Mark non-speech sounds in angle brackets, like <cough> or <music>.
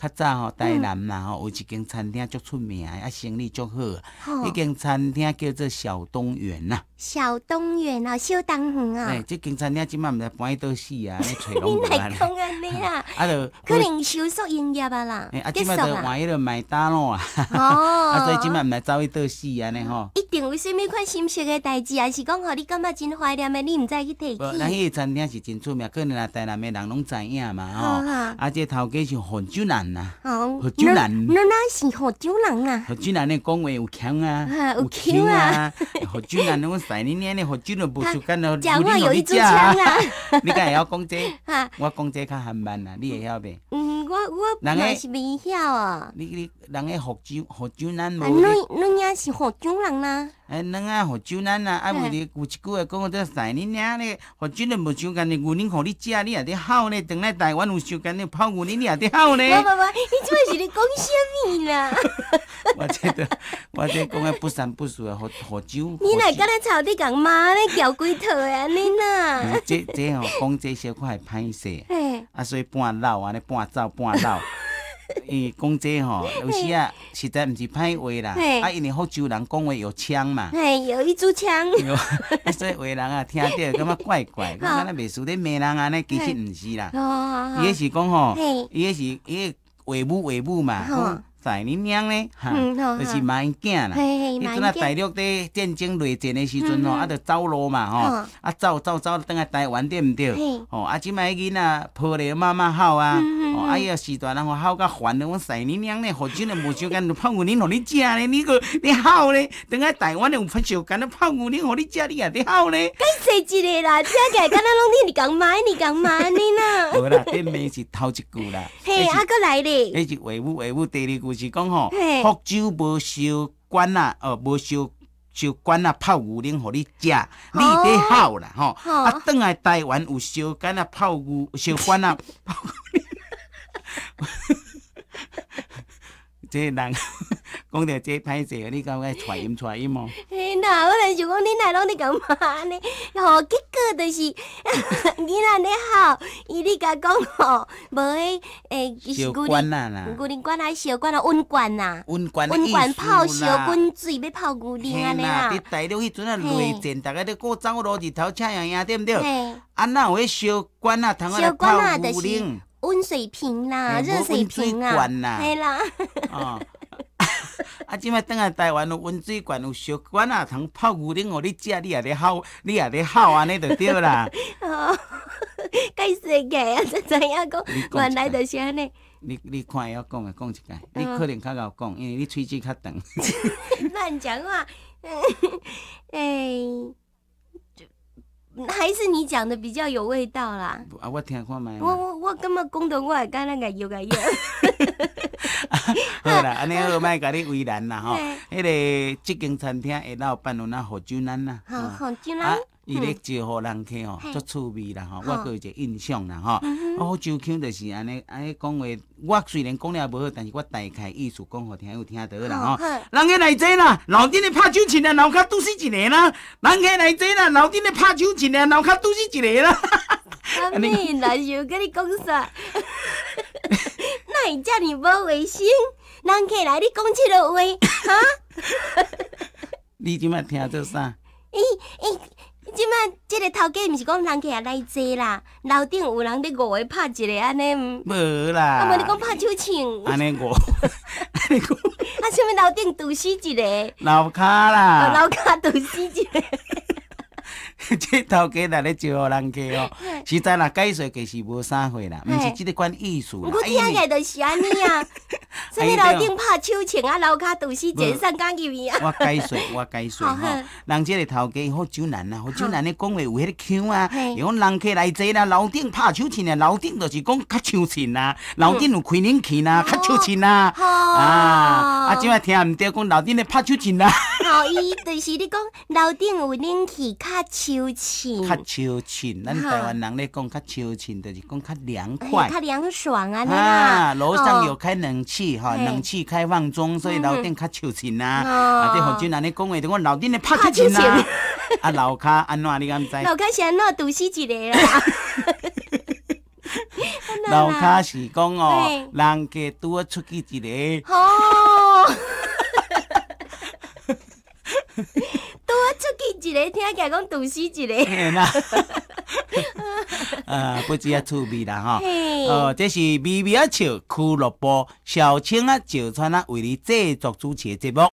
较早吼台南嘛吼有一间餐厅足出名啊，生意足好。迄间餐厅叫做小东园呐。小东园啊，小东园啊。哎，这间餐厅今卖毋知搬去倒市啊，你 <laughs> 吹拢啊。你太安啊啦。啊，<laughs> 可能收缩营业啊啦。哎，啊即卖都万一个麦当咯啊。哦。<laughs> 啊，所以今卖毋知走去倒市啊呢吼。所以每款心事嘅代志，还是讲，你感觉真怀念嘅，你唔再去提起。那迄个餐厅是真出名，可能台南嘅人拢知影嘛，吼。啊，这头家是福州人呐。福州人。是福州人啊。福州人讲话有腔啊。有腔啊。<laughs> 福州人，我晒你呢？福州人不有一 <laughs> <laughs> 你讲还要讲这？我讲这较含慢啊，你会晓未？我我也是未晓啊！你你，人诶福州福州人无？啊，侬侬也是福州人啦！哎，侬啊福州人啊！哎，有有一句话讲得在，恁娘嘞，福州人无手干的，牛奶互你食，你也得好嘞；，等来台湾有手干的，泡牛奶你也得好嘞。不不不，你这是在讲虾米啦？<laughs> 我在个我在讲个不三不四的福福州。你来干嘞吵得干妈嘞，叫几套呀你呐？这这哦，讲这些话还歹势。啊，所以半老啊，尼半走半老，伊 <laughs> 讲这吼，有时啊，实在毋是歹话啦。啊，因为福州人讲话有腔嘛，哎，有一支腔。<laughs> 所以话人啊，听着 <laughs> 感觉怪怪，感觉那描述的闽人啊，那其实毋是啦。哦伊迄是讲吼，伊迄是伊个话母话母嘛。吼。在你娘嘞，就是慢囝啦。你前啊，大陆在战争内战的时阵哦，啊，得走路嘛吼，啊，走走走，等下台湾对毋对？哦，啊，即摆囡仔抱咧妈妈嚎啊，哦，啊要时段人我嚎甲烦咧，我在你娘呢，何止嘞无少竿子泡牛奶，何你食咧，你个，你好咧，等下台湾有少秀竿子泡牛奶，何你假？你也得好嘞？该说一个啦，这个敢若拢你讲买你讲买哩呐？<laughs> 好啦，对面是头一句啦。嘿，阿哥来咧。那是维吾维吾第二句。就是讲吼，福州无烧罐啊，呃，无烧烧罐啊，泡牛奶互你食，你得好啦，吼。啊，等来台湾有烧罐啊，泡牛烧罐啊，<laughs> 泡哈哈，<laughs> 这人。讲到这歹势，你讲个彩音彩音么？嘿，呀，我就是讲你来拢你干嘛呢？哦，结果就是你那你好，伊你甲讲吼，无去诶，小是古啦，古林关啊、小关啊、温关啦，温关泡烧滚水要泡古林啊，咧。嘿啦，伫大陆迄阵啊，雷阵，大家咧过走路日头晒样样，对不对？嘿。啊，那有去烧关啊？汤啊，古林温水瓶啦，热水瓶啊，系啦。哦。<laughs> 啊！即摆等下台湾有温水罐，有小罐啊，通泡牛奶互你食，你也得好，你也得好，安尼就对啦。<laughs> 哦，该始讲啊！才知影讲，原来就是安尼。你你看伊要讲啊？讲一个，你可能较会讲，因为你喙齿较长。<laughs> 乱讲话，哎，还是你讲的比较有味道啦。啊！我听看卖。我我我感觉讲的我也干那个有个有。<laughs> 好啦，<laughs> 安尼好，莫甲你为难啦吼，迄个即间餐厅的老板有哪福州人啦？福州人，伊咧招呼人客吼，足趣味啦吼，我阁有一个印象啦吼，福州腔就是安尼，安尼讲话，我虽然讲了无好，但是我大概意思讲互听有听得啦吼。人客来坐啦，楼顶咧拍酒钱啦，楼壳都是一个啦。人客来坐啦，楼顶咧拍酒钱啦，楼壳都是一个啦。阿妹，<laughs> 来又跟你讲啥？遮你无卫生，人客来你讲这个话，<coughs> 哈？你今摆听做啥？咦咦，今摆这个头家毋是讲人客也来坐啦，楼顶有人在五位拍一个安尼，无啦？啊，无你讲拍手枪，安尼我，<laughs> 安尼啊，什么楼顶赌死一个？楼骹啦，楼骹赌死一个。即 <laughs> 头家来咧招呼人客哦，实在若解说计是无啥货啦，唔是即个管意思啦。我听个就是安尼啊，<laughs> 所以楼顶拍手琴啊，楼下都是解三间去咪啊。我解说，<laughs> 我解说吼，人即个头家好少人啊，好少人咧讲话有迄个腔啊，伊讲人客来坐啦，楼顶拍手琴啊，楼顶就是讲较手琴啊，楼顶有开冷气啦，较手琴啊，啊，啊，即下听唔着讲楼顶咧拍手琴啊。老伊就是你讲楼顶有冷气较秋清，较秋清，咱台湾人咧讲较秋清，就是讲较凉快，较凉爽啊，对啊，楼上有开冷气哈，冷气开放中，所以楼顶较秋清啊。啊，对，福州人咧讲话，等于讲楼顶咧拍秋凊啊。<laughs> 啊，楼卡安怎你敢知？楼卡是安怎堵死一个啊？<laughs> 楼卡是讲哦，人家多出去一个。哦。出去一个，听起来讲读书一个。嗯呐，呃，<laughs> 不止啊趣味啦哈。哦，这是咪咪啊笑，俱乐部小青啊，小川啊为你制作主持的节目。